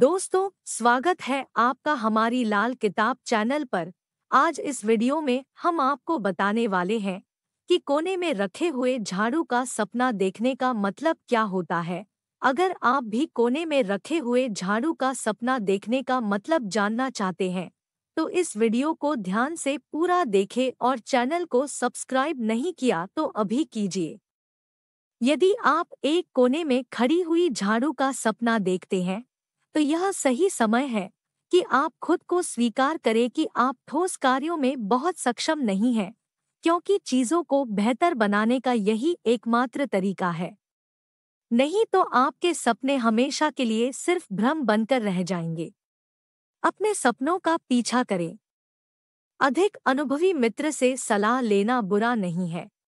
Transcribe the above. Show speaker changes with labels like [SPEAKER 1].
[SPEAKER 1] दोस्तों स्वागत है आपका हमारी लाल किताब चैनल पर आज इस वीडियो में हम आपको बताने वाले हैं कि कोने में रखे हुए झाड़ू का सपना देखने का मतलब क्या होता है अगर आप भी कोने में रखे हुए झाड़ू का सपना देखने का मतलब जानना चाहते हैं तो इस वीडियो को ध्यान से पूरा देखें और चैनल को सब्सक्राइब नहीं किया तो अभी कीजिए यदि आप एक कोने में खड़ी हुई झाड़ू का सपना देखते हैं तो यह सही समय है कि आप खुद को स्वीकार करें कि आप ठोस कार्यों में बहुत सक्षम नहीं हैं क्योंकि चीजों को बेहतर बनाने का यही एकमात्र तरीका है नहीं तो आपके सपने हमेशा के लिए सिर्फ भ्रम बनकर रह जाएंगे अपने सपनों का पीछा करें अधिक अनुभवी मित्र से सलाह लेना बुरा नहीं है